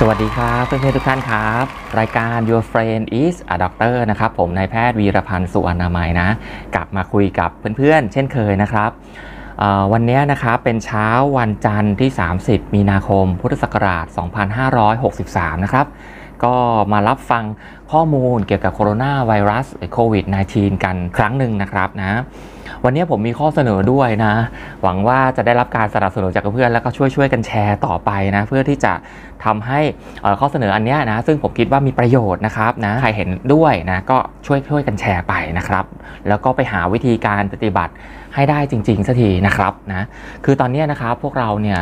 สวัสดีครับเพื่อนๆทุกท่านครับ รายการ Your Friend is a Doctor นะครับ ผมนายแพทย์วีรพันธ์สุวรรณามัยนะ กลับมาคุยกับเพื่อนๆ เช่นเคยนะครับ วันนี้นะครับเป็นเช้าวันจันทร์ที่ 30 มีนาคมพุทธศักราช 2563 นะครับ ก็มารับฟังข้อมูลเกี่ยวกับโคโรนาไวรัสโควิด -19 กันครั้งหนึ่งนะครับนะวันนี้ผมมีข้อเสนอด้วยนะ หวังว่าจะได้รับการสนับสนุนจากเพื่อนแล้วก็ช่วยช่วยกันแชร์ต่อไปนะเพื่อที่จะทำให้ข้อเสนออันนี้นะซึ่งผมคิดว่ามีประโยชน์นะครับนะใครเห็นด้วยนะก็ช่วยช่วยกันแชร์ไปนะครับ แล้วก็ไปหาวิธีการปฏิบัติให้ได้จริง ๆ สักทีนะครับนะคือตอนนี้นะครับพวกเราเนี่ย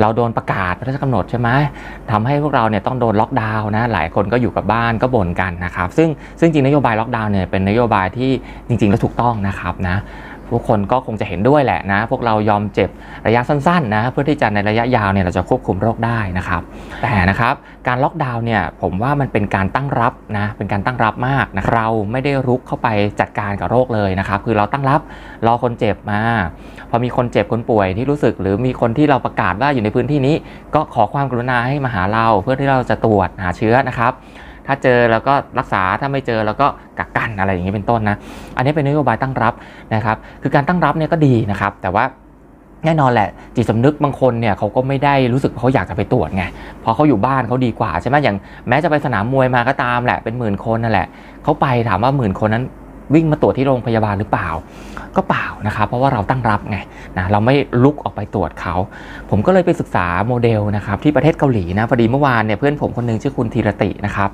เราโดนประกาศพระราชกำหนดใช่ไหมทำให้พวกเราเนี่ยต้องโดนล็อกดาวน์นะหลายคนก็อยู่กับบ้านก็บ่นกันนะครับซึ่งซึ่งจริงนโยบายล็อกดาวน์เนี่ยเป็นนโยบายที่จริงๆแล้วถูกต้องนะครับนะผู้คนก็คงจะเห็นด้วยแหละนะ พวกเรายอมเจ็บระยะสั้นๆนะ เพื่อที่จะในระยะยาวเนี่ยเราจะควบคุมโรคได้นะครับ แต่นะครับการล็อกดาวน์เนี่ยผมว่ามันเป็นการตั้งรับนะ เป็นการตั้งรับมากนะเราไม่ได้รุกเข้าไปจัดการกับโรคเลยนะครับ คือเราตั้งรับรอคนเจ็บมา พอมีคนเจ็บคนป่วยที่รู้สึก หรือมีคนที่เราประกาศว่าอยู่ในพื้นที่นี้ ก็ขอความกรุณาให้มาหาเราเพื่อที่เราจะตรวจหาเชื้อนะครับถ้าเจอแล้วก็รักษาถ้าไม่เจอแล้วก็กักกันอะไรอย่างนี้เป็นต้นนะ อันนี้เป็นนโยบายตั้งรับนะครับคือการตั้งรับเนี่ยก็ดีนะครับ แต่ว่าแน่นอนแหละ จิตสำนึกบางคนเนี่ยเขาก็ไม่ได้รู้สึกเขาอยากจะไปตรวจไงพอเขาอยู่บ้านเขาดีกว่า ใช่ไหมอย่างแม้จะไปสนามมวยมาก็ตามแหละเป็นหมื่นคนนั่นแหละเขาไปถามว่าหมื่นคนนั้นวิ่งมาตรวจที่โรงพยาบาลหรือเปล่าก็เปล่านะครับ เพราะว่าเราตั้งรับไงนะเราไม่ลุกออกไปตรวจเขาผมก็เลยไปศึกษาโมเดลนะครับ ที่ประเทศเกาหลีนะพอดีเมื่อวานเนี่ยเพื่อนผมคนนึงชื่อคุณธีรตินะครับ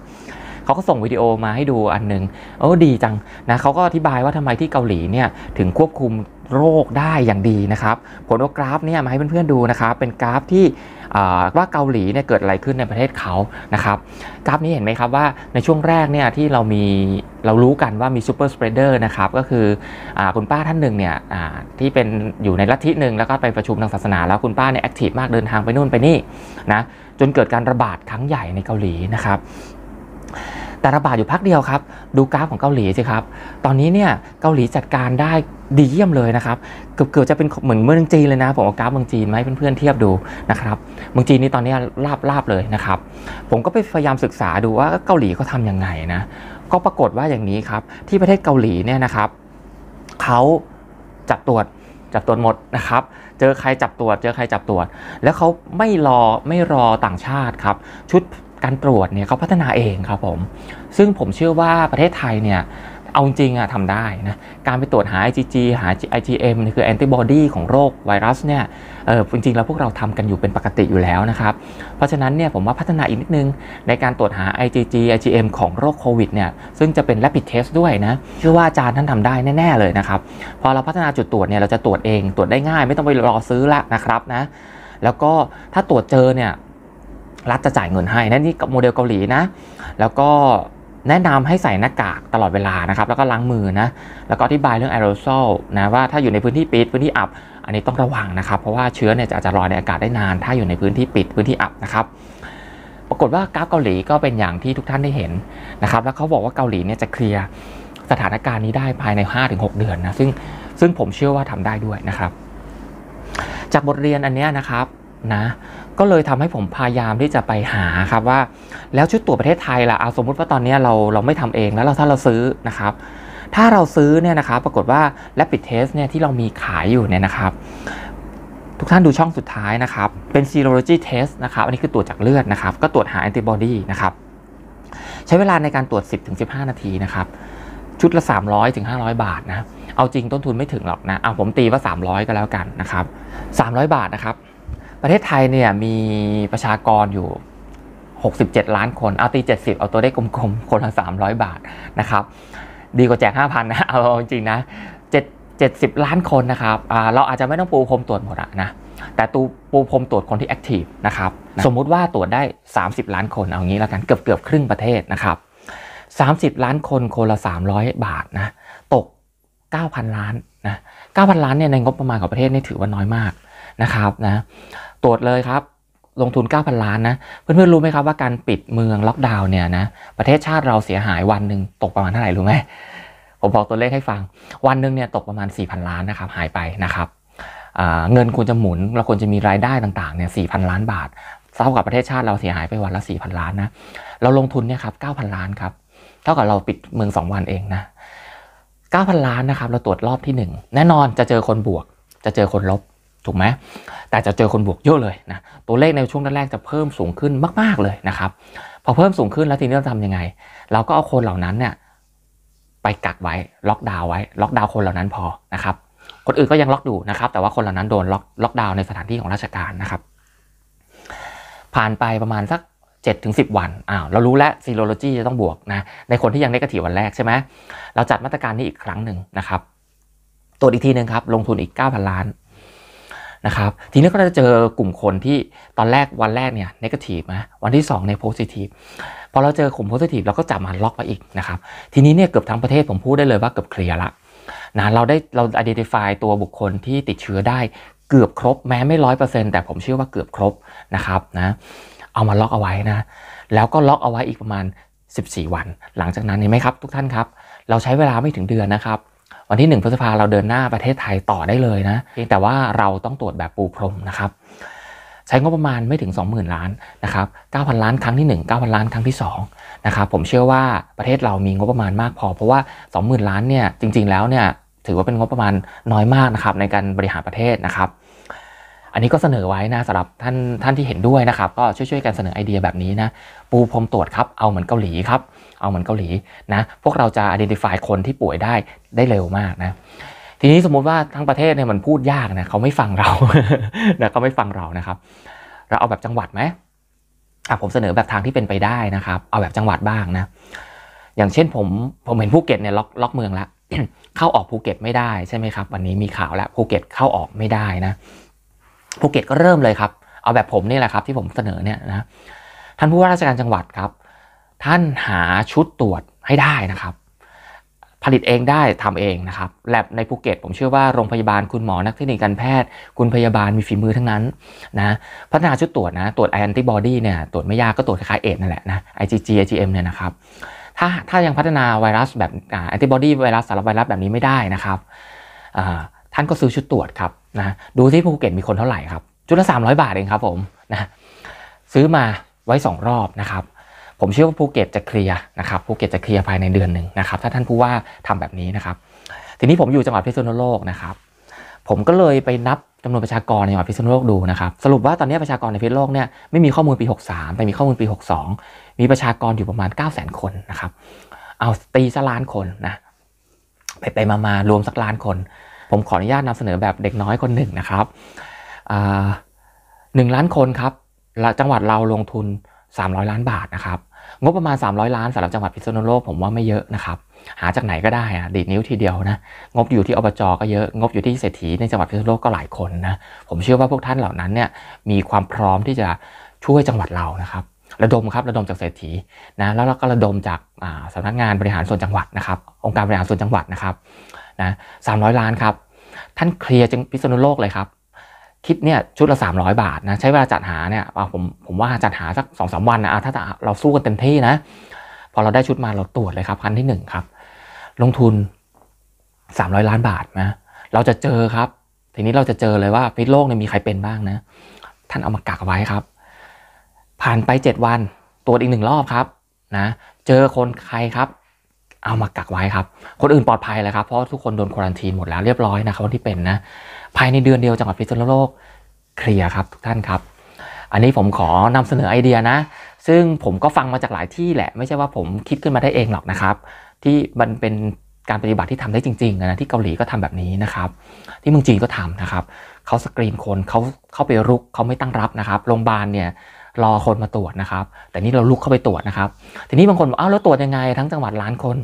เขาก็ส่งวิดีโอมาให้ดูอันหนึ่งโอ้ดีจังนะเขาก็อธิบายว่าทำไมที่เกาหลีเนี่ยถึงควบคุมโรคได้อย่างดีนะครับผลกราฟเนี่ยมาให้เพื่อนๆดูนะครับ เป็นกราฟที่ว่าเกาหลีเนี่ยเกิดอะไรขึ้นในประเทศเขานะครับ กราฟนี้เห็นไหมครับว่าในช่วงแรกเนี่ยที่เรามี เรารู้กันว่ามีซูเปอร์สเปรเดอร์นะครับก็คืออคุณป้าท่านหนึ่งเนี่ยที่เป็นอยู่ในลัทธิหนึ่งแล้วก็ไปประชุมทางศาสนา แล้วคุณป้าเนี่ยแอคทีฟมากเดินทางไปนู่นไปนี่นะจนเกิดการระบาดครั้งใหญ่ในเกาหลีนะครับแต่ระบาดอยู่พักเดียวครับ ดูกราฟของเกาหลีสิครับ ตอนนี้เนี่ย เกาหลีจัดการได้ดีเยี่ยมเลยนะครับ เกือบจะเป็นเหมือนเมืองจีนเลยนะ ผมเอากราฟเมืองจีนมาให้เพื่อนๆเทียบดูนะครับเมืองจีนนี่ตอนนี้ราบราบเลยนะครับ ผมก็ไปพยายามศึกษาดูว่าเกาหลีเขาทำยังไงนะก็ปรากฏว่าอย่างนี้ครับ ที่ประเทศเกาหลีเนี่ยนะครับเขาจับตรวจจับตรวจหมดนะครับ เจอใครจับตรวจเจอใครจับตรวจแล้วเขาไม่รอไม่รอต่างชาติครับ ชุดการตรวจเนี่ยเขาพัฒนาเองครับผม ซึ่งผมเชื่อว่าประเทศไทยเนี่ย เอาจริงอะทำได้นะ การไปตรวจหา IgG หา IgM นี่คือแอนติบอดีของโรคไวรัส เนี่ยเออจริงๆแล้วพวกเราทำกันอยู่เป็นปกติอยู่แล้วนะครับ เพราะฉะนั้นเนี่ย ผมว่าพัฒนาอีกนิดนึง ในการตรวจหา IgG IgM ของโรคโควิดเนี่ยซึ่งจะเป็น rapid test ด้วยนะเชื่อว่าอาจารย์ท่านทำได้แน่ ๆเลยนะครับพอเราพัฒนาจุดตรวจเนี่ยเราจะตรวจเอง ตรวจได้ง่าย ไม่ต้องไปรอซื้อละนะครับนะแล้วก็ถ้าตรวจเจอเนี่ยรัฐจะจ่ายเงินให้ นั่นนี่โมเดลเกาหลีนะ แล้วก็แนะนำให้ใส่หน้ากากตลอดเวลานะครับ แล้วก็ล้างมือนะ แล้วก็อธิบายเรื่องแอโรโซลนะว่าถ้าอยู่ในพื้นที่ปิดพื้นที่อับ อันนี้ต้องระวังนะครับ เพราะว่าเชื้อเนี่ยจะอาจจะลอยในอากาศได้นาน ถ้าอยู่ในพื้นที่ปิดพื้นที่อับนะครับ ปรากฏว่ากราฟเกาหลีก็เป็นอย่างที่ทุกท่านได้เห็นนะครับ แล้วเขาบอกว่าเกาหลีเนี่ยจะเคลียร์สถานการณ์นี้ได้ภายใน5-6เดือนนะซึ่งซึ่งผมเชื่อว่าทำได้ด้วยนะครับ จากบทเรียนอันนี้นะครับนะก็เลยทำให้ผมพยายามที่จะไปหาครับว่าแล้วชุดตรวจประเทศไทยล่ะเอาสมมุติว่าตอนนี้เราเราไม่ทำเองแล้วเราถ้าเราซื้อนะครับ ถ้าเราซื้อเนี่ยนะครับปรากฏว่าและปิดเทสเนี่ยที่เรามีขายอยู่เนี่ยนะครับ ทุกท่านดูช่องสุดท้ายนะครับ เป็น serology test นะครับ อันนี้คือตรวจจากเลือดนะครับ ก็ตรวจหาแอนติบอดีนะครับ ใช้เวลาในการตรวจ 10-15 นาทีนะครับ ชุดละ 300-500 บาทนะเอาจริงต้นทุนไม่ถึงหรอกนะเอาผมตีว่า 300 ก็แล้วกันนะครับ 300 บาทนะครับประเทศไทยเนี่ยมีประชากรอยู่ 67 ล้านคน เอาตี70 เอาตัวได้กลมๆ คนละ300 บาทนะครับ ดีกว่าแจก5,000นะ เอาจริงนะ70 ล้านคนนะครับ เราอาจจะไม่ต้องปูพรมตรวจหมดอะนะ แต่ตูปูพรมตรวจคนที่แอคทีฟนะครับ สมมุติว่าตรวจได้ 30 ล้านคนเอางี้แล้วกัน เกือบเกือบครึ่งประเทศนะครับ 30 ล้านคน คนละ 300 บาทนะ ตก 9,000 ล้านนะเก้าพันล้านเนี่ยในงบประมาณของประเทศนี่ถือว่าน้อยมากนะครับนะตรวจเลยครับ ลงทุน 9,000 ล้านนะเพื่อนๆรู้ไหมครับว่าการปิดเมืองล็อกดาวน์เนี่ยนะประเทศชาติเราเสียหายวันหนึ่งตกประมาณเท่าไหร่รู้ไหมผมบอกตัวเลขให้ฟัง วันหนึ่งเนี่ยตกประมาณ4,000 ล้านนะครับหายไปนะครับเงินควรจะหมุนเราควรจะมีรายได้ต่างๆเนี่ย4,000 ล้านบาทเท่ากับประเทศชาติเราเสียหายไปวันละ4,000ล้านนะเราลงทุนเนี่ยครับ9,000 ล้านครับเท่ากับเราปิดเมือง 2 วันเองนะ9,000ล้านนะครับ เราตรวจรอบที่ 1 แน่นอนจะเจอคนบวก จะเจอคนลบถูกไหมแต่จะเจอคนบวกเยอะเลยนะตัวเลขในช่วงแรกๆจะเพิ่มสูงขึ้นมาก ๆเลยนะครับพอเพิ่มสูงขึ้นแล้วทีนี้เราทำยังไง เราก็เอาคนเหล่านั้นเนี่ยไปกักไว้ล็อกดาวไว้ล็อกดาวคนเหล่านั้นพอนะครับ คนอื่นก็ยังล็อกอยู่นะครับ แต่ว่าคนเหล่านั้นโดนล็อกล็อกดาวในสถานที่ของราชการนะครับ ผ่านไปประมาณสัก7ถึง10 วันอ้าวเรารู้แล้วซีโรโลจีจะต้องบวกนะ ในคนที่ยังได้กระถิวันแรกใช่ไหม เราจัดมาตรการนี้อีกครั้งหนึ่งนะครับตรวจอีกทีหนึ่งครับ ลงทุนอีก 9,000 ล้านนะครับ ทีนี้ก็จะเจอกลุ่มคนที่ตอนแรกวันแรกเนี่ยนกะถีฟนะวันที่ 2 ในโพสิทีฟ พอเราเจอกลุ่มโพสิทีฟเราก็จับมาล็อกไปอีกนะครับ ทีนี้เนี่ยเกือบทั้งประเทศผมพูดได้เลยว่าเกือบเคลียร์ละนะเราได้เราอดีติฟายตัวบุคคลที่ติดเชื้อได้เกือบครบ แม้ไม่ร้อยเปอร์เซ็นต์แต่ ผมเชื่อว่าเกือบครบนะครับนะเอามาล็อกเอาไว้นะ แล้วก็ล็อกเอาไว้อีกประมาณ 14 วัน หลังจากนั้นเห็นไหมครับทุกท่านครับ เราใช้เวลาไม่ถึงเดือนนะครับ วันที่ 1 พฤษภาเราเดินหน้าประเทศไทยต่อได้เลยนะ เพียงแต่ว่าเราต้องตรวจแบบปูพรมนะครับ ใช้งบประมาณไม่ถึง 20,000 ล้านนะครับ 9,000 ล้านครั้งที่ 1 9,000 ล้านครั้งที่ 2 นะครับ ผมเชื่อว่าประเทศเรามีงบประมาณมากพอ เพราะว่า 20,000 ล้านเนี่ย จริงๆ แล้วเนี่ย ถือว่าเป็นงบประมาณน้อยมากนะครับ ในการบริหารประเทศนะครับอันนี้ก็เสนอไว้นะสำหรับท่านท่านที่เห็นด้วยนะครับ ก็ช่วยๆกันเสนอไอเดียแบบนี้นะปูพรมตรวจครับเอาเหมือนเกาหลีครับ เอาเหมือนเกาหลีนะพวกเราจะ identify คนที่ป่วยได้ได้เร็วมากนะ ทีนี้สมมุติว่าทั้งประเทศเนี่ยมันพูดยากนะ เขาไม่ฟังเรานะเขาไม่ฟังเรานะครับ เราเอาแบบจังหวัดไหมอ่ะผมเสนอแบบทางที่เป็นไปได้นะครับ เอาแบบจังหวัดบ้างนะ อย่างเช่นผมผมเห็นภูเก็ตเนี่ยล็อกล็อกเมืองแล้วเข้าออกภูเก็ต ไม่ได้ใช่ไหมครับ วันนี้มีข่าวแล้วภูเก็ตเข้าออกไม่ได้นะภูเก็ตก็เริ่มเลยครับ เอาแบบผมนี่แหละครับที่ผมเสนอเนี่ยนะท่านผู้ว่าราชการจังหวัดครับ ท่านหาชุดตรวจให้ได้นะครับ ผลิตเองได้ทำเองนะครับ แลบในภูเก็ต ผมเชื่อว่าโรงพยาบาลคุณหมอนักเทคนิคการแพทย์คุณพยาบาลมีฝีมือทั้งนั้นนะพัฒนาชุดตรวจนะตรวจแอนติบอดีเนี่ยตรวจไม่ยากก็ตรวจคล้ายเอทนั่นแหละนะ IgG IgM เนี่ยนะครับถ้าถ้ายังพัฒนาไวรัสแบบแอนติบอดีไวรัสสารไวรัสแบบนี้ไม่ได้นะครับท่านก็ซื้อชุดตรวจครับนะดูที่ภูเก็ตมีคนเท่าไหร่ครับชุดละ300 บาทเองครับผมนะซื้อมาไว้ 2 รอบนะครับ ผมเชื่อว่าภูเก็ตจะเคลียร์นะครับภูเก็ตจะเคลียร์ภายในเดือนหนึ่งนะครับ ถ้าท่านผู้ว่าทำแบบนี้นะครับ ทีนี้ผมอยู่จังหวัดพิษณุโลกนะครับ ผมก็เลยไปนับจำนวนประชากรในจังหวัดพิษณุโลกดูนะครับ สรุปว่าตอนนี้ประชากรในพิษณุโลกเนี่ยไม่มีข้อมูลปี 63แต่มีข้อมูลปี 62 มีประชากรอยู่ประมาณ 9 0 0 0 0คนนะครับเอาตีสักล้านคนนะไปไปมามารวมสักล้านคนผมขออนุญาตนำเสนอแบบเด็กน้อยคนหนึ่งนะครับหนึ่งล้านคนครับจังหวัดเราลงทุน 300 ล้านบาทนะครับ งบประมาณ 300 ล้านสำหรับจังหวัดพิษณุโลกผมว่าไม่เยอะนะครับ หาจากไหนก็ได้อะดีดนิ้วทีเดียวนะ งบอยู่ที่อบจก็เยอะ งบอยู่ที่เศรษฐีในจังหวัดพิษณุโลกก็หลายคนนะ ผมเชื่อว่าพวกท่านเหล่านั้นเนี่ยมีความพร้อมที่จะช่วยจังหวัดเรานะครับ ระดมครับระดมจากเศรษฐีนะแล้วเราก็ระดมจากสำนักงานบริหารส่วนจังหวัดนะครับ องค์การบริหารส่วนจังหวัดนะครับนะสามล้านครับท่านเคลียร์จังพิษณุโลกเลยครับคิดเนี่ยชุดละ300 บาทนะใช้เวลาจัดหาเนี่ยผมผมว่าจัดหาสักสองสาวันนะถ้าเราสู้กันเต็มที่นะ พอเราได้ชุดมาเราตรวจเลยครับคันที่1ครับลงทุน 300 ล้านบาทนะ เราจะเจอครับ ทีนี้เราจะเจอเลยว่าพิษโลกเนี่ยมีใครเป็นบ้างนะ ท่านเอามากักไว้ครับ ผ่านไป 7 วันตรวจอีกหนึ่งรอบครับนะ เจอคนใครครับเอามากักไว้ครับ คนอื่นปลอดภัยแล้วครับ เพราะทุกคนโดนควอรันทีนหมดแล้วเรียบร้อยนะครับคนที่เป็นนะ ภายในเดือนเดียวจังหวัดพิษณุโลกเคลียร์ครับ ทุกท่านครับ อันนี้ผมขอนำเสนอไอเดียนะ ซึ่งผมก็ฟังมาจากหลายที่แหละไม่ใช่ว่าผมคิดขึ้นมาได้เองหรอกนะครับ ที่มันเป็นการปฏิบัติที่ทำได้จริงๆนะที่เกาหลีก็ทำแบบนี้นะครับ ที่เมืองจีนก็ทำนะครับเขาสกรีนคนเขาเข้าไปรุกเขาไม่ตั้งรับนะครับโรงพยาบาลเนี่ยรอคนมาตรวจนะครับ แต่นี่เราลุกเข้าไปตรวจนะครับ ทีนี้บางคนบอกอ้าวแล้วตรวจยังไงทั้งจังหวัดล้านคน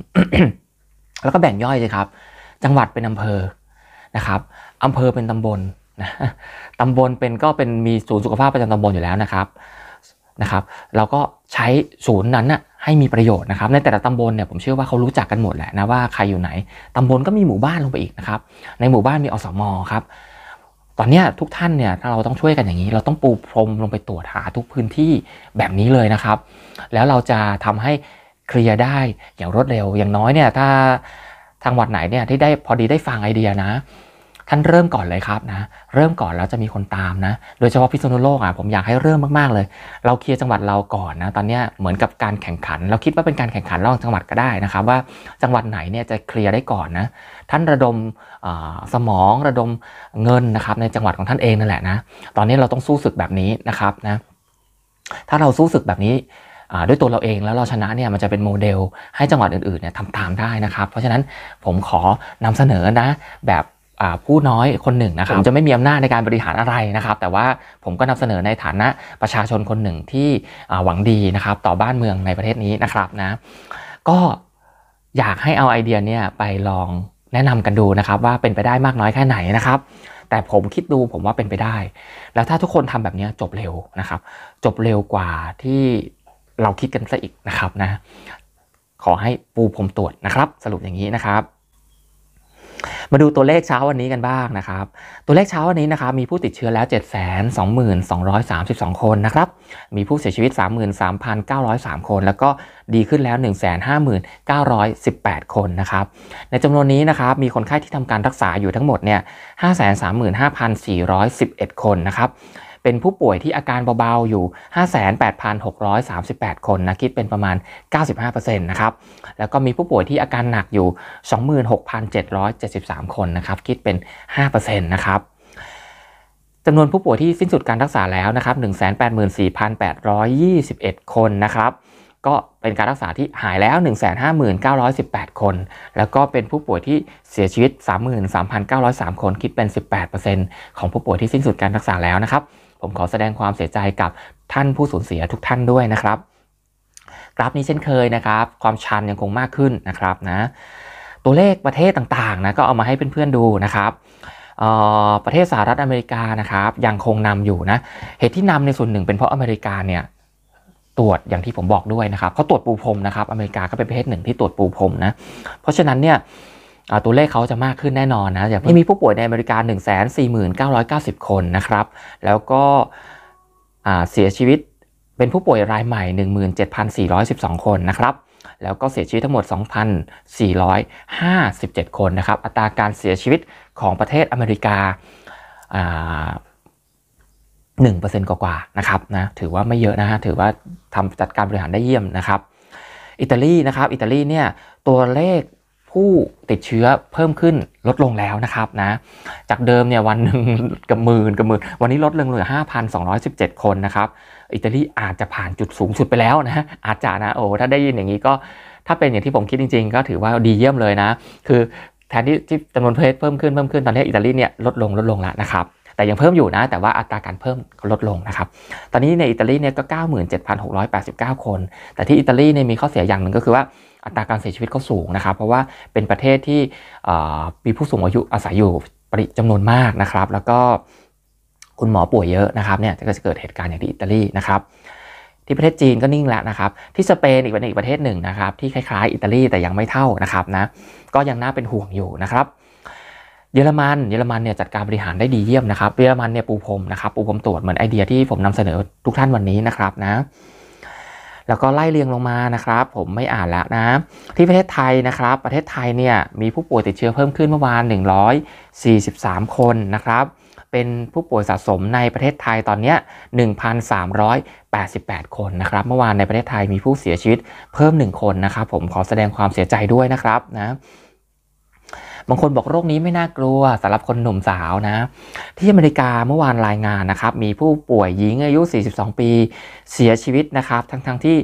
แล้วก็แบ่งย่อยเลยครับ จังหวัดเป็นอำเภอนะครับอำเภอเป็นตำบลนะตำบลเป็นก็เป็นมีศูนย์สุขภาพประจำตำบลอยู่แล้วนะครับนะครับ เราก็ใช้ศูนย์นั้นนะให้มีประโยชน์นะครับ ในแต่ละตำบลเนี่ยผมเชื่อว่าเขารู้จักกันหมดแหละนะว่าใครอยู่ไหนตำบลก็มีหมู่บ้านลงไปอีกนะครับในหมู่บ้านมีอสมอครับตอนนี้ทุกท่านเนี่ยเราต้องช่วยกันอย่างนี้เราต้องปูพรมลงไปตรวจหาทุกพื้นที่แบบนี้เลยนะครับ แล้วเราจะทำให้เคลียร์ได้อย่างรวดเร็ว อย่างน้อยเนี่ย ถ้าทางวัดไหนเนี่ยที่ได้พอดีได้ฟังไอเดียนะท่านเริ่มก่อนเลยครับนะเริ่มก่อนแล้วจะมีคนตามนะโดยเฉพาะพิษณุโลกอ่ะผมอยากให้เริ่มมากๆเลย เราเคลียร์จังหวัดเราก่อนนะตอนนี้เหมือนกับการแข่งขัน เราคิดว่าเป็นการแข่งขันระ่งจังหวัดก็ได้นะครับ ว่าจังหวัดไหนเนี่ยจะเคลียร์ได้ก่อนนะท่านระดมสมองระดมเงินนะครับในจังหวัดของท่านเองนั่นแหละนะตอนนี้เราต้องสู้ศึกแบบนี้นะครับนะ ถ้าเราสู้ศึกแบบนี้ด้วยตัวเราเองแล้วเราชนะเนี่ยมันจะเป็นโมเดลให้จังหวัดอื่นๆเนี่ยทำตามได้นะครับ เพราะฉะนั้นผมขอนำเสนอนะแบบผู้น้อยคนหนึ่งนะครับผมจะไม่มีอำนาจในการบริหารอะไรนะครับ แต่ว่าผมก็นำเสนอในฐานะประชาชนคนหนึ่งที่หวังดีนะครับต่อบ้านเมืองในประเทศนี้นะครับนะก็อยากให้เอาไอเดียเนี่ยไปลองแนะนำกันดูนะครับ ว่าเป็นไปได้มากน้อยแค่ไหนนะครับ แต่ผมคิดดูผมว่าเป็นไปได้ แล้วถ้าทุกคนทำแบบนี้จบเร็วนะครับ จบเร็วกว่าที่เราคิดกันซะอีกนะครับนะ ขอให้ปูผมตรวจนะครับ สรุปอย่างนี้นะครับมาดูตัวเลขเช้าวันนี้กันบ้างนะครับ ตัวเลขเช้าวันนี้นะครับมีผู้ติดเชื้อแล้ว 7 2 2 3 2 คนนะครับ มีผู้เสียชีวิต 33,903 คน แล้วก็ดีขึ้นแล้ว 159,18 คนนะครับ ในจำนวนนี้นะครับมีคนไข้ที่ทำการรักษาอยู่ทั้งหมดเนี่ย 535,411 คนนะครับเป็นผู้ป่วยที่อาการเบา ๆ อยู่ 58,638 คนนะ คิดเป็นประมาณ 95%นะครับ แล้วก็มีผู้ป่วยที่อาการหนักอยู่ 26,773 คนนะครับ คิดเป็น5%นะครับจำนวนผู้ป่วยที่สิ้นสุดการรักษาแล้วนะครับ184,821 คนนะครับ ก็เป็นการรักษาที่หายแล้ว159,118 คน แล้วก็เป็นผู้ป่วยที่เสียชีวิต 33,903 คน คิดเป็น 18%ของผู้ป่วยที่สิ้นสุดการรักษาแล้วนะครับผมขอแสดงความเสียใจกับท่านผู้สูญเสียทุกท่านด้วยนะครับ กราฟนี้เช่นเคยนะครับ ความชันยังคงมากขึ้นนะครับนะตัวเลขประเทศต่างๆนะก็เอามาให้เพื่อนๆดูนะครับประเทศสหรัฐอเมริกานะครับยังคงนำอยู่นะเหตุที่นำในส่วนหนึ่ง เป็นเพราะอเมริกาเนี่ยตรวจอย่างที่ผมบอกด้วยนะครับเขาตรวจปูพรมนะครับ อเมริกาก็เป็นประเทศหนึ่งที่ตรวจปูพรมนะเพราะฉะนั้นเนี่ยตัวเลขเขาจะมากขึ้นแน่นอนนะอย่างที่มีผู้ป่วยในอเมริกา 1 4 9 9 0 คนนะครับ แล้วก็เสียชีวิตเป็นผู้ป่วยรายใหม่ 17,412 คนนะครับ แล้วก็เสียชีวิตทั้งหมด 2,457 คนนะครับ อัตราการเสียชีวิตของประเทศอเมริกาหนึ่งเปอร์เซ็นต์กว่าๆนะครับนะ ถือว่าไม่เยอะนะฮะ ถือว่าทำจัดการบริหารได้เยี่ยมนะครับ อิตาลีนะครับ อิตาลีเนี่ยตัวเลขผู้ติดเชื้อเพิ่มขึ้นลดลงแล้วนะครับนะจากเดิมเนี่ยวันหนึ่งกับหมื่นกับหมื่นวันนี้ลดลงเหลือ5,217 คนนะครับ อิตาลีอาจจะผ่านจุดสูงสุดไปแล้วนะอาจจะ นะโอ้ถ้าได้ยินอย่างนี้ก็ถ้าเป็นอย่างที่ผมคิดจริงๆ ก็ถือว่าดีเยี่ยมเลยนะ คือแทนที่ที่จำนวนเพศเพิ่มขึ้นเพิ่มขึ้นตอนนี้อิตาลีเนี่ยลดลงลดลงแล้วนะครับแต่ยังเพิ่มอยู่นะ แต่ว่าอัตราการเพิ่มลดลงนะครับตอนนี้ในอิตาลีเนี่ยก็ 97,689 คน แต่ที่อิตาลีเนี่ยมีข้อเสียอย่างหนึ่งก็คือว่าอัตราการเสียชีวิตก็สูงนะครับ เพราะว่าเป็นประเทศที่มีผู้สูงอายุอาศัยอยู่ปริจำนวนมากนะครับ แล้วก็คุณหมอป่วยเยอะนะครับเนี่ยก็จะเกิดเหตุการณ์อย่างที่อิตาลีนะครับ ที่ประเทศจีนก็นิ่งแล้วนะครับ ที่สเปนอีกเป็นอีกประเทศหนึ่งนะครับที่คล้ายๆ อิตาลีแต่ยังไม่เท่านะครับนะก็ยังน่าเป็นห่วงอยู่นะครับ เยอรมันเยอรมันเนี่ยจัดการบริหารได้ดีเยี่ยมนะครับเยอรมันเนี่ยปูพรมนะครับปูพรมตรวจเหมือนไอเดียที่ผมนำเสนอทุกท่านวันนี้นะครับนะแล้วก็ไล่เรียงลงมานะครับ ผมไม่อ่านแล้วนะ ที่ประเทศไทยนะครับ ประเทศไทยเนี่ยมีผู้ป่วยติดเชื้อเพิ่มขึ้นเมื่อวาน 143 คนนะครับ เป็นผู้ป่วยสะสมในประเทศไทยตอนนี้ 1,388 คนนะครับ เมื่อวานในประเทศไทยมีผู้เสียชีวิตเพิ่ม 1 คนนะครับผมขอแสดงความเสียใจด้วยนะครับนะบางคนบอกโรคนี้ไม่น่ากลัวสำหรับคนหนุ่มสาวนะที่อเมริกาเมื่อวานรายงานนะครับ มีผู้ป่วยหญิงอายุ 42 ปี เสียชีวิตนะครับ ทั้งๆทที่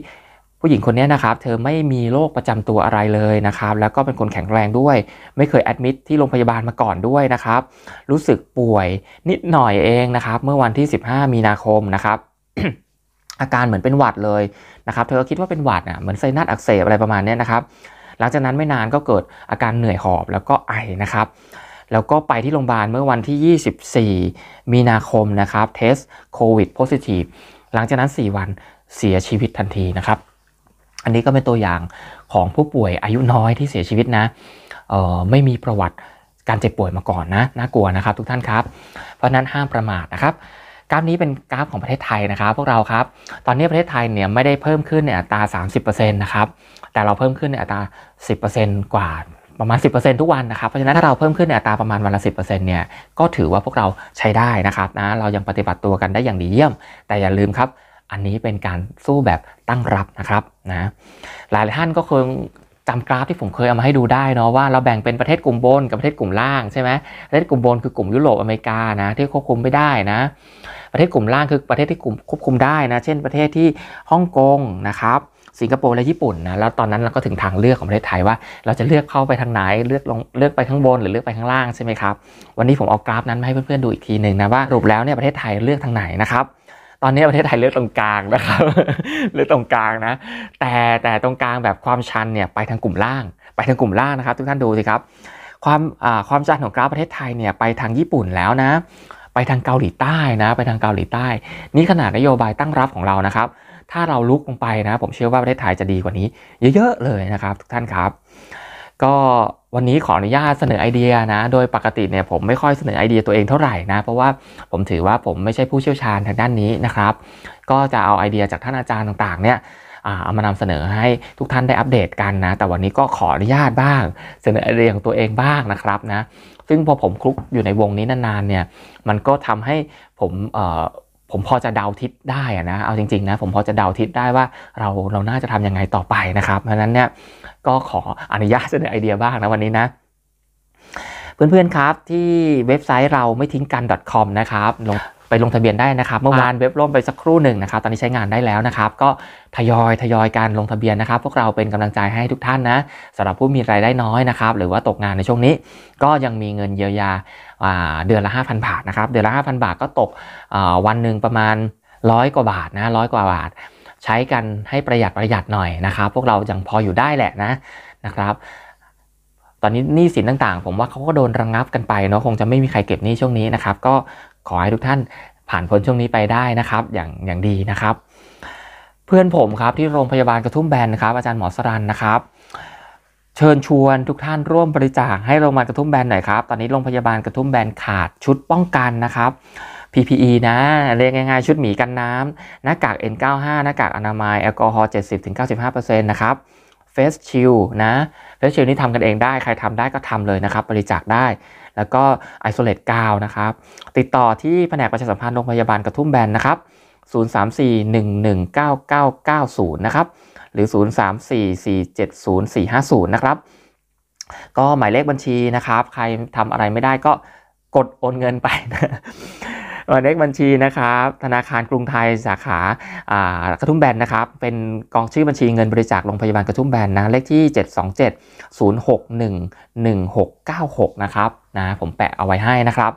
ผู้หญิงคนนี้นะครับ เธอไม่มีโรคประจำตัวอะไรเลยนะครับ แล้วก็เป็นคนแข็งแรงด้วย ไม่เคยแอดมิดที่โรงพยาบาลมาก่อนด้วยนะครับ รู้สึกป่วยนิดหน่อยเองนะครับ เมื่อวันที่ 15 มีนาคมนะครับ อาการเหมือนเป็นหวัดเลยนะครับ เธอคิดว่าเป็นหวัดอ่ะเหมือนไซนัสอักเสบอะไรประมาณนี้นะครับหลังจากนั้นไม่นานก็เกิดอาการเหนื่อยหอบแล้วก็ไอนะครับ แล้วก็ไปที่โรงพยาบาลเมื่อวันที่ 24 มีนาคมนะครับ เทสโควิดโพซิทีฟหลังจากนั้น 4 วันเสียชีวิตทันทีนะครับ อันนี้ก็เป็นตัวอย่างของผู้ป่วยอายุน้อยที่เสียชีวิตนะออไม่มีประวัติการเจ็บป่วยมาก่อนนะน่ากลัวนะครับ ทุกท่านครับ เพราะนั้นห้ามประมาทนะครับกราฟนี้เป็นกราฟของประเทศไทยนะครับ พวกเราครับ ตอนนี้ประเทศไทยเนี่ยไม่ได้เพิ่มขึ้นในอัตรา30%นะครับ แต่เราเพิ่มขึ้นในอัตรา 10%กว่า ประมาณ 10%ทุกวันนะครับ เพราะฉะนั้นถ้าเราเพิ่มขึ้นในอัตราประมาณวันละ10%เนี่ย ก็ถือว่าพวกเราใช้ได้นะครับนะเรายังปฏิบัติตัวกันได้อย่างดีเยี่ยม แต่อย่าลืมครับอันนี้เป็นการสู้แบบตั้งรับนะครับนะหลายท่านก็คงจำกราฟที่ผมเคยเอามาให้ดูได้เนาะว่าเราแบ่งเป็นประเทศกลุ่มบนกับประเทศกลุ่มล่าง ใช่ไหมประเทศกลุ่มบนคือกลุ่มยุโรปอเมริกานะ ที่ควบคุมไม่ได้นะ ประเทศกลุ่มล่างคือประเทศที่กลุ่มควบคุมได้นะ เช่นประเทศที่ฮ่องกงนะครับ สิงคโปร์และญี่ปุ่นนะแล้วตอนนั้นเราก็ถึงทางเลือกของประเทศไทยว่าเราจะเลือกเข้าไปทางไหนเลือกลงเลือกไปข้างบนหรือเลือกไปข้างล่างใช่ไหมครับวันนี้ผมเอากราฟนั้นมาให้เพื่อนๆดูอีกทีหนึ่งนะว่าสรุปแล้วเนี่ยประเทศไทยเลือกทางไหนนะครับตอนนี้ประเทศไทยเลือกตรงกลางนะครับ เลือกตรงกลางนะ แต่แต่ตรงกลางแบบความชันเนี่ยไปทางกลุ่มล่าง ไปทางกลุ่มล่างนะครับทุกท่านดูสิครับ ความความชันของกราฟประเทศไทยเนี่ยไปทางญี่ปุ่นแล้วนะ ไปทางเกาหลีใต้นะ ไปทางเกาหลีใต้ นี่ขนาดนโยบายตั้งรับของเรานะครับ ถ้าเราลุกลงไปนะ ผมเชื่อว่าประเทศไทยจะดีกว่านี้ เยอะ ๆ เลยนะครับ ทุกท่านครับก็วันนี้ขออนุญาตเสนอไอเดียนะโดยปกติเนี่ยผมไม่ค่อยเสนอไอเดียตัวเองเท่าไหร่นะ เพราะว่าผมถือว่าผมไม่ใช่ผู้เชี่ยวชาญทางด้านนี้นะครับ ก็จะเอาไอเดียจากท่านอาจารย์ต่างๆเนี่ยเอามานำเสนอให้ทุกท่านได้อัปเดตกันนะแต่วันนี้ก็ขออนุญาตบ้าง เสนอไอเดียของตัวเองบ้างนะครับนะซึ่งพอผมคลุกอยู่ในวงนี้นานๆเนี่ยมันก็ทำให้ผมผมพอจะเดาทิศได้นะ เอาจริงๆนะ ผมพอจะเดาทิศได้ว่าเราเราน่าจะทํำยังไงต่อไปนะครับ เพราะนั้นเนี่ยก็ขออนุญาตเสนอไอเดียบ้างนะวันนี้นะ เพื่อนๆครับที่เว็บไซต์เราไม่ทิ้งกัน .com นะครับไปลงทะเบียนได้นะครับเมื่อวานเว็บล่มไปสักครู่หนึ่งนะครับ ตอนนี้ใช้งานได้แล้วนะครับ ก็ทยอยทยอยการลงทะเบียนนะครับ พวกเราเป็นกำลังใจให้ทุกท่านนะสำหรับผู้มีรายได้น้อยนะครับ หรือว่าตกงานในช่วงนี้ ก็ยังมีเงินเยียวยาเดือนละ5,000บาทนะครับเดือนละ5,000บาทก็ตกวันหนึ่งประมาณร้อยกว่าบาทนะร้อยกว่าบาท ใช้กันให้ประหยัดประหยัดหน่อยนะครับ พวกเรายังพออยู่ได้แหละนะนะครับ ตอนนี้หนี้สินต่างๆ ผมว่าเขาก็โดนระงงับกันไปเนาะคงจะไม่มีใครเก็บหนี้ช่วงนี้นะครับ ก็ขอให้ทุกท่านผ่านพ้นช่วงนี้ไปได้นะครับอย่างอย่างดีนะครับ เพื่อนผมครับที่โรงพยาบาลกระทุ่มแบนนะครับอาจารย์หมอสรันนะครับเชิญชวนทุกท่านร่วมบริจาคให้โรงพยาบาลกระทุ่มแบนหน่อยครับ ตอนนี้โรงพยาบาลกระทุ่มแบนขาดชุดป้องกันนะครับ PPE นะเรียกง่ายๆชุดหมีกันน้ำหน้ากาก N95 หน้ากากอนามายัยแอลกอฮอล์70-95%นะครับเฟสชิลนะเฟสชิลนี่ทำกันเองได้ใครทำได้ก็ทำเลยนะครับบริจาคได้แล้วก็ไอโซเลตกาวนะครับ ติดต่อที่แผนกประชาสัมพันธ์โรงพยาบาลกระทุ่มแบนนะครับ 0341199990นะครับหรือ0 3 4 4 7 0 4 5 0นะครับ ก็หมายเลขบัญชีนะครับ ใครทำอะไรไม่ได้ก็กดโอนเงินไปเลขบัญชีนะครับ ธนาคารกรุงไทยสาขากระทุ่มแบนนะครับ เป็นกองชื่อบัญชีเงินบริจาคโรงพยาบาลกระทุ่มแบนนะเลขที่ 727-061-1696 นะครับนะผมแปะเอาไว้ให้นะครับ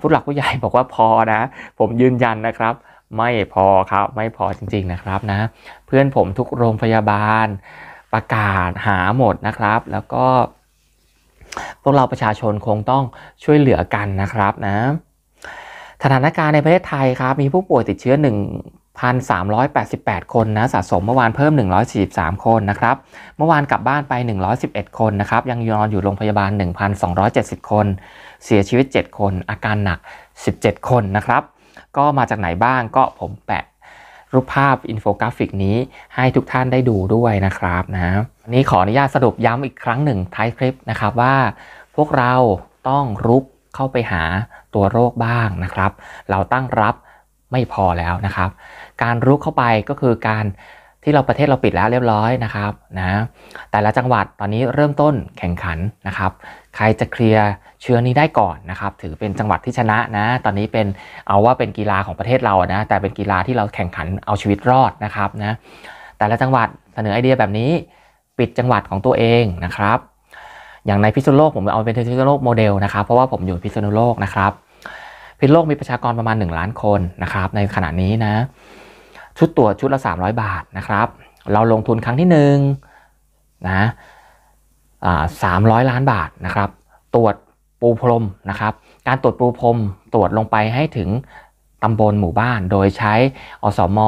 ผู้หลักผู้ใหญ่บอกว่าพอนะ ผมยืนยันนะครับ ไม่พอครับไม่พอจริง ๆนะครับนะเพื่อนผมทุกโรงพยาบาลประกาศหาหมดนะครับ แล้วก็ พวกเราประชาชนคงต้องช่วยเหลือกันนะครับนะสถานการณ์ในประเทศไทยครับมีผู้ป่วยติดเชื้อ 1,388 คนนะสะสมเมื่อวานเพิ่ม 143 คนนะครับ เมื่อวานกลับบ้านไป 111 คนนะครับยังนอนอยู่โรงพยาบาล 1,270 คน เสียชีวิต 7 คน อาการหนัก 17 คนนะครับ ก็มาจากไหนบ้างก็ผมแปะรูปภาพอินโฟกราฟิกนี้ให้ทุกท่านได้ดูด้วยนะครับนะนี้ขออนุญาตสรุปย้ำอีกครั้งหนึ่งท้ายคลิปนะครับว่าพวกเราต้องรุกเข้าไปหาตัวโรคบ้างนะครับ เราตั้งรับไม่พอแล้วนะครับ การรุกเข้าไปก็คือการที่เราประเทศเราปิดแล้วเรียบร้อยนะครับนะแต่ละจังหวัดตอนนี้เริ่มต้นแข่งขันนะครับ ใครจะเคลียร์เชื้อนี้ได้ก่อนนะครับ ถือเป็นจังหวัดที่ชนะนะ ตอนนี้เป็นเอาว่าเป็นกีฬาของประเทศเรานะ แต่เป็นกีฬาที่เราแข่งขันเอาชีวิตรอดนะครับนะแต่ละจังหวัดเสนอไอเดียแบบนี้ปิดจังหวัดของตัวเองนะครับอย่างในพิษณุโลกผมเอาเป็นพิษณุโลกโมเดลนะครับเพราะว่าผมอยู่พิษณุโลกนะครับ พิษณุโลกมีประชากรประมาณ 1 ล้านคนนะครับ ในขณะนี้นะ ชุดตรวจชุดละ 300 บาทนะครับ เราลงทุนครั้งที่1นะสามร้อยล้านบาทนะครับ ตรวจปูพรมนะครับ การตรวจปูพรมตรวจลงไปให้ถึง ตำบลหมู่บ้านโดยใช้อสม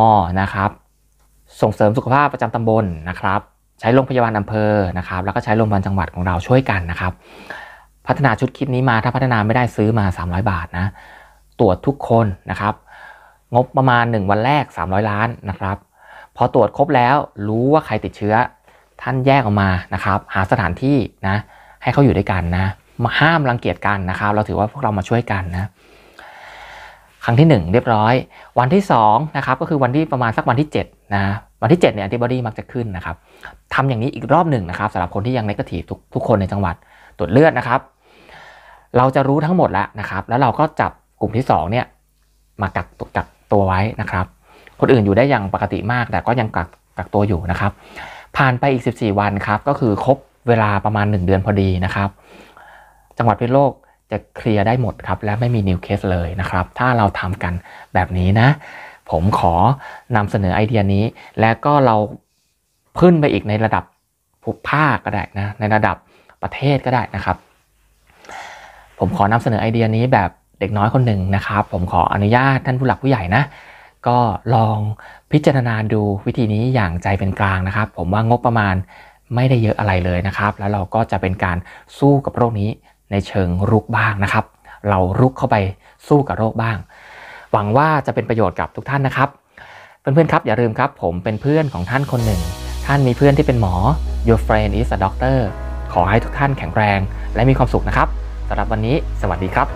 นะครับ ส่งเสริมสุขภาพประจำตำบลนะครับใช้โรงพยาบาลอำเภอ นะครับ แล้วก็ใช้โรงพยาบาลจังหวัดของเราช่วยกันนะครับ พัฒนาชุดคิดนี้มาถ้าพัฒนาไม่ได้ซื้อมา 300 บาทนะ ตรวจทุกคนนะครับ งบประมาณ 1 วันแรก 300 ล้านนะครับ พอตรวจครบแล้วรู้ว่าใครติดเชื้อ ท่านแยกออกมานะครับ หาสถานที่นะ ให้เขาอยู่ด้วยกันนะ มาห้ามรังเกียจกันนะครับ เราถือว่าพวกเรามาช่วยกันนะ ครั้งที่ 1 เรียบร้อย วันที่2นะครับ ก็คือวันที่ประมาณสักวันที่ 7 นะวันที่7เนี่ยแอนติบอดีมักจะขึ้นนะครับทำอย่างนี้อีกรอบหนึ่งนะครับสำหรับคนที่ยังนกาทีฟทุกทุกคนในจังหวัดตรวจเลือดนะครับ เราจะรู้ทั้งหมดแล้วนะครับ แล้วเราก็จับกลุ่มที่ 2 เนี่ยมากักกักตัวไว้นะครับ คนอื่นอยู่ได้อย่างปกติมาก แต่ก็ยังกักกักตัวอยู่นะครับ ผ่านไปอีก 14 วันครับ ก็คือครบเวลาประมาณ 1 เดือนพอดีนะครับ จังหวัดพิโลกจะเคลียร์ได้หมดครับและไม่มีนิวเคสเลยนะครับ ถ้าเราทำกันแบบนี้นะผมขอนำเสนอไอเดียนี้ แล้วก็เราพึ้นไปอีกในระดับภูมิภาคก็ได้นะในระดับประเทศก็ได้นะครับ ผมขอนำเสนอไอเดียนี้แบบเด็กน้อยคนหนึ่งนะครับ ผมขออนุญาตท่านผู้หลักผู้ใหญ่นะก็ลองพิจารณาดูวิธีนี้อย่างใจเป็นกลางนะครับ ผมว่างบประมาณไม่ได้เยอะอะไรเลยนะครับ แล้วเราก็จะเป็นการสู้กับโรคนี้ในเชิงรุกบ้างนะครับ เรารุกเข้าไปสู้กับโรคบ้างหวังว่าจะเป็นประโยชน์กับทุกท่านนะครับ เพื่อนๆครับอย่าลืมครับ ผมเป็นเพื่อนของท่านคนหนึ่ง ท่านมีเพื่อนที่เป็นหมอ Your friend is a doctor ขอให้ทุกท่านแข็งแรง และมีความสุขนะครับสำหรับวันนี้ สวัสดีครับ